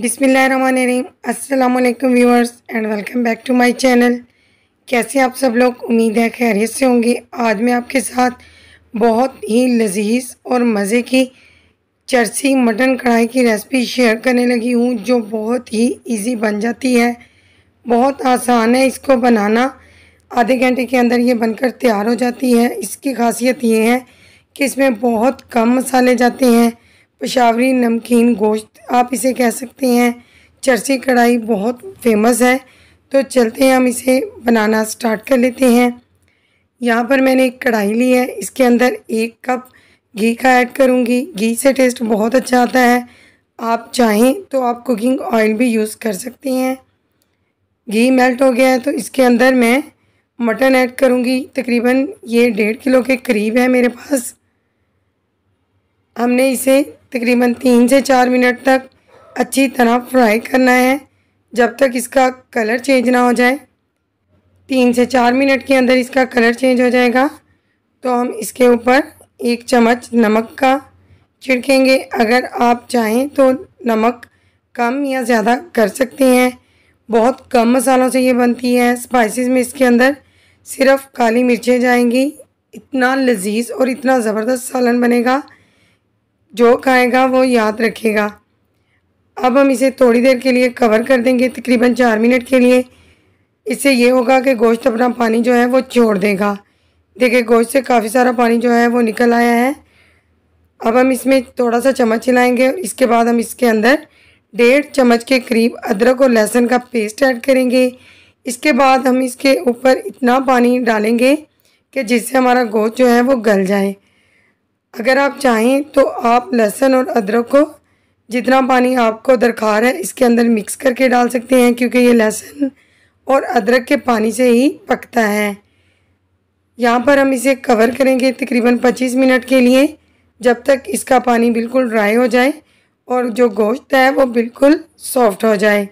बिसमीम अस्सलाम वालेकुम viewers and welcome back to my channel कैसे आप सब लोग उम्मीद है खैरियत से होंगे आज मैं आपके साथ बहुत ही लजीज और मज़े की चर्सी मटन कढ़ाई की रेसिपी शेयर करने लगी हूँ जो बहुत ही इजी बन जाती है बहुत आसान है इसको बनाना आधे घंटे के अंदर ये बनकर तैयार हो जाती है इसकी खासियत ये है कि इसमें बहुत कम मसाले जाते हैं पशावरी नमकीन गोश्त आप इसे कह सकते हैं चर्सी कढ़ाई बहुत फेमस है तो चलते हैं हम इसे बनाना स्टार्ट कर लेते हैं यहाँ पर मैंने एक कढ़ाई ली है इसके अंदर एक कप घी का ऐड करूँगी घी से टेस्ट बहुत अच्छा आता है आप चाहें तो आप कुकिंग ऑयल भी यूज़ कर सकते हैं घी मेल्ट हो गया है तो इसके अंदर मैं मटन ऐड करूँगी तकरीबन ये डेढ़ किलो के करीब है मेरे पास हमने इसे तकरीबन तीन से चार मिनट तक अच्छी तरह फ्राई करना है जब तक इसका कलर चेंज ना हो जाए तीन से चार मिनट के अंदर इसका कलर चेंज हो जाएगा तो हम इसके ऊपर एक चम्मच नमक का छिड़केंगे अगर आप चाहें तो नमक कम या ज़्यादा कर सकते हैं बहुत कम मसालों से ये बनती है स्पाइसेस में इसके अंदर सिर्फ काली मिर्चें जाएंगी इतना लजीज और इतना ज़बरदस्त सालन बनेगा जो खाएगा वो याद रखेगा अब हम इसे थोड़ी देर के लिए कवर कर देंगे तकरीबन चार मिनट के लिए इससे ये होगा कि गोश्त अपना पानी जो है वो छोड़ देगा देखिए गोश्त से काफ़ी सारा पानी जो है वो निकल आया है अब हम इसमें थोड़ा सा चम्मच चलाएँगे इसके बाद हम इसके अंदर डेढ़ चम्मच के करीब अदरक और लहसुन का पेस्ट ऐड करेंगे इसके बाद हम इसके ऊपर इतना पानी डालेंगे कि जिससे हमारा गोश्त जो है वो गल जाए अगर आप चाहें तो आप लहसुन और अदरक को जितना पानी आपको दरकार है इसके अंदर मिक्स करके डाल सकते हैं क्योंकि ये लहसुन और अदरक के पानी से ही पकता है यहाँ पर हम इसे कवर करेंगे तकरीबन 25 मिनट के लिए जब तक इसका पानी बिल्कुल ड्राई हो जाए और जो गोश्त है वो बिल्कुल सॉफ्ट हो जाए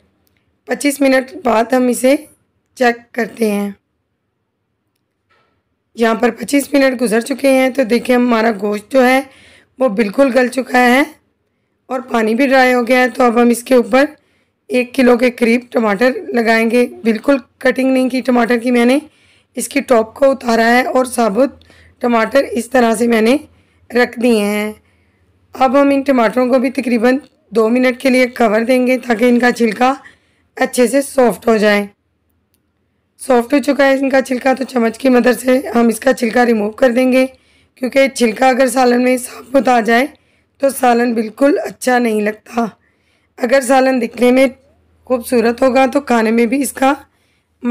25 मिनट बाद हम इसे चेक करते हैं यहाँ पर 25 मिनट गुजर चुके हैं तो देखिए हमारा गोश्त जो है वो बिल्कुल गल चुका है और पानी भी ड्राई हो गया है तो अब हम इसके ऊपर एक किलो के करीब टमाटर लगाएंगे बिल्कुल कटिंग नहीं की टमाटर की मैंने इसकी टॉप को उतारा है और साबुत टमाटर इस तरह से मैंने रख दिए हैं अब हम इन टमाटरों को भी तकरीबन दो मिनट के लिए कवर देंगे ताकि इनका छिलका अच्छे से सॉफ्ट हो जाए सॉफ्ट हो चुका है इनका छिलका तो चम्मच की मदद से हम इसका छिलका रिमूव कर देंगे क्योंकि छिलका अगर सालन में साबुत आ जाए तो सालन बिल्कुल अच्छा नहीं लगता अगर सालन दिखने में खूबसूरत होगा तो खाने में भी इसका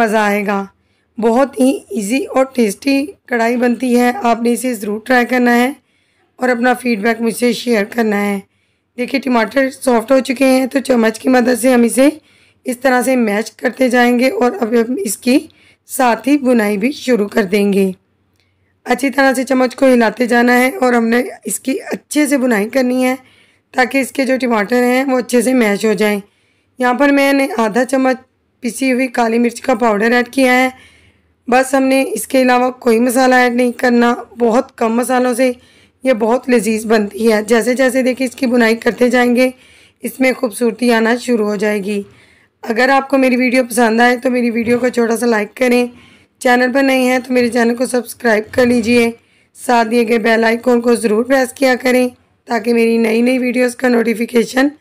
मज़ा आएगा बहुत ही इजी और टेस्टी कढ़ाई बनती है आपने इसे ज़रूर ट्राई करना है और अपना फीडबैक मुझसे शेयर करना है देखिए टमाटर सॉफ्ट हो चुके हैं तो चम्मच की मदद से हम इसे इस तरह से मैच करते जाएंगे और अब हम इसकी साथ ही बुनाई भी शुरू कर देंगे अच्छी तरह से चम्मच को हिलाते जाना है और हमने इसकी अच्छे से बुनाई करनी है ताकि इसके जो टमाटर हैं वो अच्छे से मैच हो जाएं यहाँ पर मैंने आधा चम्मच पिसी हुई काली मिर्च का पाउडर ऐड किया है बस हमने इसके अलावा कोई मसाला ऐड नहीं करना बहुत कम मसालों से ये बहुत लजीज बनती है जैसे जैसे देखिए इसकी बुनाई करते जाएंगे इसमें खूबसूरती आना शुरू हो जाएगी अगर आपको मेरी वीडियो पसंद आए तो मेरी वीडियो को छोटा सा लाइक करें चैनल पर नहीं है तो मेरे चैनल को सब्सक्राइब कर लीजिए साथ दिए गए बेल आइकॉन को ज़रूर प्रेस किया करें ताकि मेरी नई नई वीडियोस का नोटिफिकेशन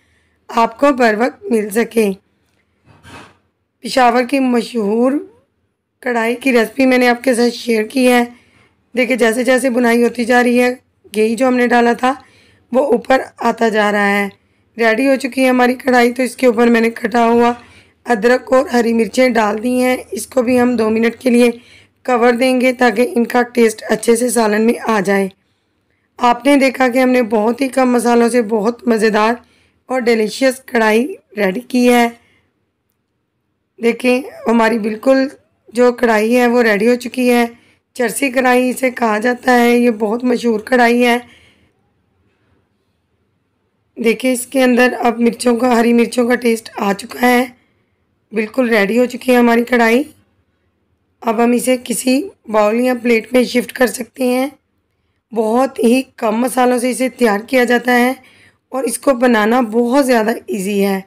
आपको बर वक्त मिल सके पिशावर की मशहूर कढ़ाई की रेसिपी मैंने आपके साथ शेयर की है देखिए जैसे जैसे बुनाई होती जा रही है घी जो हमने डाला था वो ऊपर आता जा रहा है रेडी हो चुकी है हमारी कढ़ाई तो इसके ऊपर मैंने कटा हुआ अदरक और हरी मिर्चें डाल दी हैं इसको भी हम दो मिनट के लिए कवर देंगे ताकि इनका टेस्ट अच्छे से सालन में आ जाए आपने देखा कि हमने बहुत ही कम मसालों से बहुत मज़ेदार और डिलीशियस कढ़ाई रेडी की है देखें हमारी बिल्कुल जो कढ़ाई है वो रेडी हो चुकी है चर्सी कढ़ाई इसे कहा जाता है ये बहुत मशहूर कढ़ाई है देखिए इसके अंदर अब मिर्चों का हरी मिर्चों का टेस्ट आ चुका है बिल्कुल रेडी हो चुकी है हमारी कढ़ाई अब हम इसे किसी बाउल या प्लेट में शिफ्ट कर सकते हैं बहुत ही कम मसालों से इसे तैयार किया जाता है और इसको बनाना बहुत ज़्यादा इजी है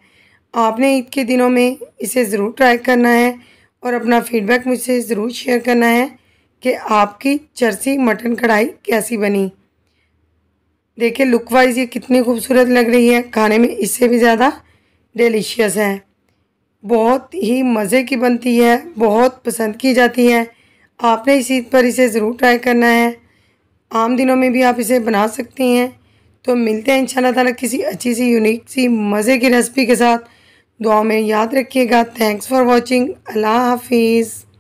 आपने ईद के दिनों में इसे ज़रूर ट्राई करना है और अपना फीडबैक मुझसे ज़रूर शेयर करना है कि आपकी चर्सी मटन कढ़ाई कैसी बनी देखिए लुक वाइज ये कितनी खूबसूरत लग रही है खाने में इससे भी ज़्यादा डिलीशियस है बहुत ही मज़े की बनती है बहुत पसंद की जाती है आपने इस ईद पर इसे ज़रूर ट्राई करना है आम दिनों में भी आप इसे बना सकती हैं तो मिलते हैं इंशाल्लाह ताला किसी अच्छी सी यूनिक सी मज़े की रेसिपी के साथ दुआ में याद रखिएगा थैंक्स फॉर वॉचिंग अल्लाह हाफिज़